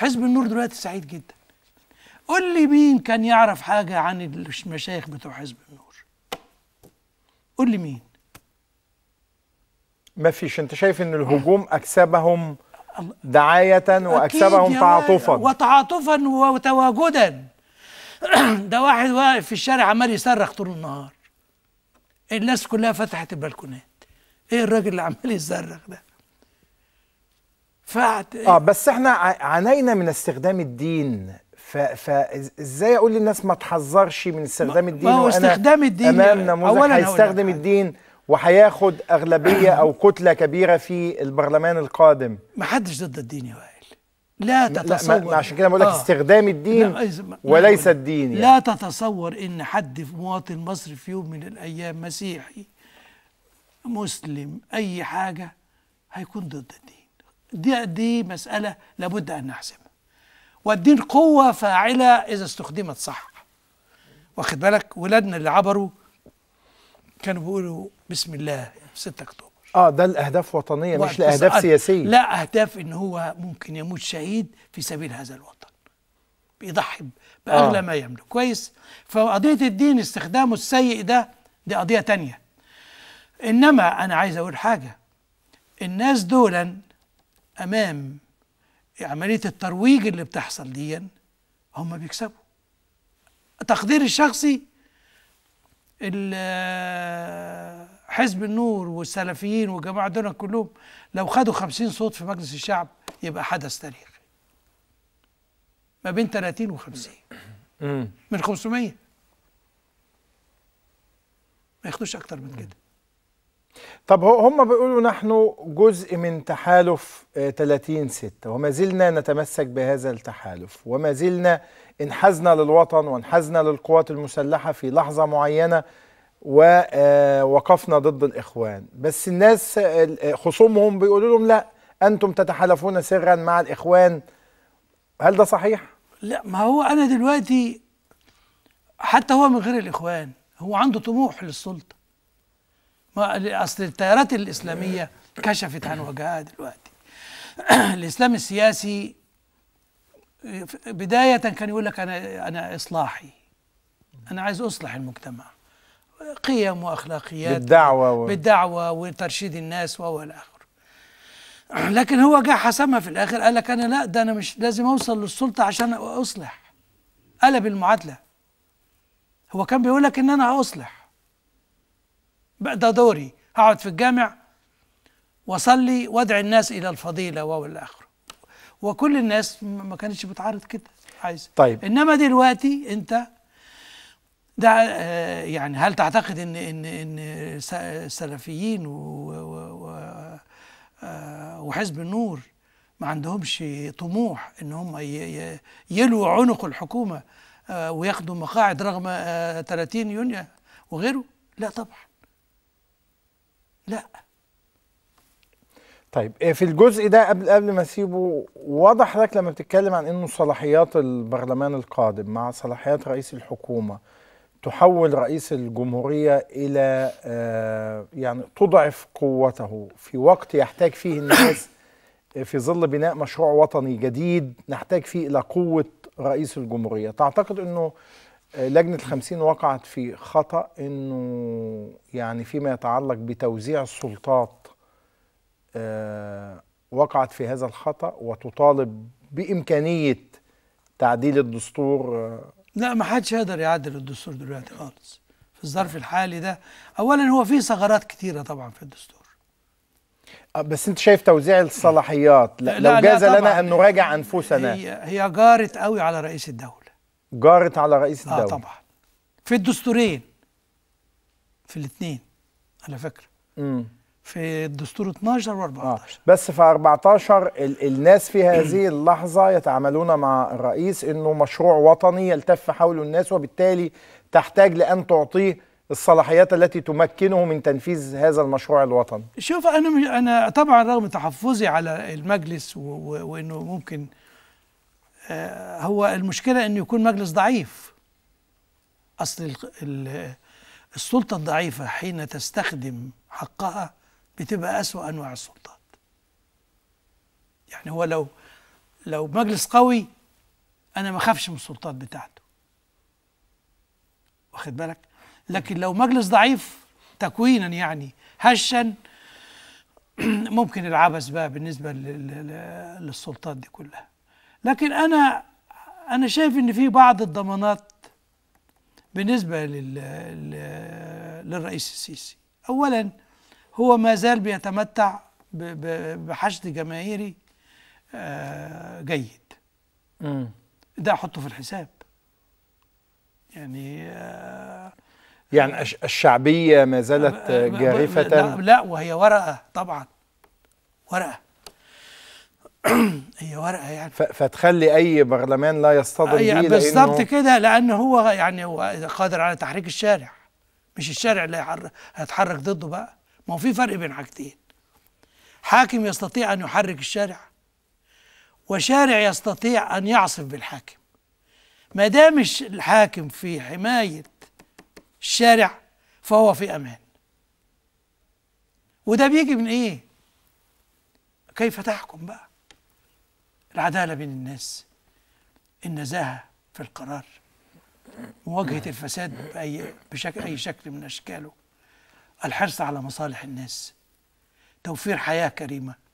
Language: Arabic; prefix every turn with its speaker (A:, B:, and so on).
A: حزب النور دلوقتي سعيد جدا قول لي مين كان يعرف حاجة عن المشايخ بتوع حزب النور قول لي مين
B: ما فيش انت شايف ان الهجوم اكسبهم دعاية واكسبهم تعاطفا
A: وتعاطفا وتواجدا ده واحد واقف في الشارع عمال يصرخ طول النهار الناس كلها فتحت البلكونات ايه الراجل اللي عمال يصرخ ده فعت
B: اه بس احنا عانينا من استخدام الدين فازاي اقول للناس ما تحذرش من استخدام الدين ما هو استخدام الدين امام يعني. نموذج هيستخدم الدين وهياخد اغلبيه او كتله كبيره في البرلمان القادم ما
A: حدش ضد الدين يا وائل
B: لا تتصور لا ما عشان كده بقول لك آه استخدام الدين ما وليس الدين يعني. لا
A: تتصور ان حد في مواطن مصري في يوم من الايام مسيحي مسلم اي حاجه هيكون ضد الدين دي, دي مسألة لابد أن نحسمها والدين قوة فاعلة إذا استخدمت صح واخد بالك ولادنا اللي عبروا كانوا بيقولوا بسم الله في 6 أكتوبر
B: اه ده الأهداف وطنية مش لأهداف سياسية
A: لا أهداف إن هو ممكن يموت شهيد في سبيل هذا الوطن بيضحي بأغلى آه. ما يملك كويس فقضية الدين استخدامه السيء ده دي قضية تانية إنما أنا عايز أقول حاجة الناس دولا امام عمليه الترويج اللي بتحصل دي هم بيكسبوا تقديري الشخصي حزب النور والسلفيين والجماعه دول كلهم لو خدوا 50 صوت في مجلس الشعب يبقى حدث تاريخي ما بين 30 و50 من 500 ما ياخدوش اكتر من كده طب
B: هم بيقولوا نحن جزء من تحالف 30 آه، 6 وما زلنا نتمسك بهذا التحالف وما زلنا انحزنا للوطن وانحزنا للقوات المسلحة في لحظة معينة ووقفنا آه، ضد الإخوان بس الناس آه، خصومهم بيقولوا لهم لا أنتم تتحالفون سرا مع الإخوان
A: هل ده صحيح؟ لا ما هو أنا دلوقتي حتى هو من غير الإخوان هو عنده طموح للسلطة ما اصل التيارات الاسلاميه كشفت عن وجهها دلوقتي الاسلام السياسي بدايه كان يقول لك انا انا اصلاحي انا عايز اصلح المجتمع قيم واخلاقيات بالدعوه و... بالدعوه وترشيد الناس وهو الاخر لكن هو جه حسمها في الاخر قال لك انا لا ده انا مش لازم اوصل للسلطه عشان اصلح قلب المعادله هو كان بيقول لك ان انا هاصلح ده دوري اقعد في الجامع واصلي وادعي الناس الى الفضيله والى اخره وكل الناس ما كانتش بتعارض كده عايز طيب انما دلوقتي انت ده آه، يعني هل تعتقد ان ان ان السلفيين آه، وحزب النور ما عندهمش طموح ان هم يلووا عنق الحكومه آه، وياخدوا مقاعد رغم 30 يونيو وغيره لا طبعا لا
B: طيب آه، في الجزء ده قبل قبل ما اسيبه واضح حضرتك لما بتتكلم عن انه صلاحيات البرلمان القادم مع صلاحيات رئيس الحكومه تحول رئيس الجمهوريه الى آه، يعني تضعف قوته في وقت يحتاج فيه الناس آه، في ظل بناء مشروع وطني جديد نحتاج فيه الى قوه رئيس الجمهوريه تعتقد انه لجنة الخمسين وقعت في خطأ أنه يعني فيما يتعلق بتوزيع السلطات آه، وقعت في هذا الخطأ وتطالب بإمكانية تعديل الدستور آه.
A: لا ما حدش يقدر يعدل الدستور دلوقتي خالص في الظرف الحالي ده أولا هو في ثغرات كتيرة طبعا في الدستور
B: آه، بس انت شايف توزيع الصلاحيات لا لو لا جاز لا لنا ان نراجع
A: انفسنا هي هي جارت قوي على رئيس الدوله جارت على رئيس آه، الدولة اه طبعا في الدستورين في الاثنين على فكرة امم في الدستور 12 و14 آه.
B: بس في 14 ال الناس في هذه اللحظة يتعاملون مع الرئيس انه مشروع وطني يلتف حوله الناس وبالتالي تحتاج لان تعطيه الصلاحيات التي تمكنه من تنفيذ هذا المشروع الوطني
A: شوف انا انا طبعا رغم تحفظي على المجلس وانه ممكن آه، هو المشكلة أن يكون مجلس ضعيف أصل السلطة الضعيفة حين تستخدم حقها بتبقى أسوأ أنواع السلطات يعني هو لو لو مجلس قوي أنا ما خافش من السلطات بتاعته واخد بالك لكن لو مجلس ضعيف تكوينا يعني هشا ممكن العبث بقى بالنسبة للسلطات دي كلها لكن أنا أنا شايف إن في بعض الضمانات بالنسبة لل للرئيس السيسي أولا هو ما زال بيتمتع بحشد جماهيري آه، جيد ده أحطه في الحساب
B: يعني آه، يعني الشعبية ما زالت آه، جارفة لا,
A: لا وهي ورقة طبعا ورقة هي ورقه يعني
B: فتخلي اي برلمان لا يصطدم بيه بالظبط
A: كده لان هو يعني هو قادر على تحريك الشارع مش الشارع اللي هيتحرك ضده بقى ما هو في فرق بين حاجتين حاكم يستطيع ان يحرك الشارع وشارع يستطيع ان يعصف بالحاكم ما دام الحاكم في حمايه الشارع فهو في امان وده بيجي من ايه كيف تحكم بقى العدالة بين الناس النزاهة في القرار مواجهة الفساد بأي بشكل أي شكل من أشكاله الحرص على مصالح الناس توفير حياة كريمة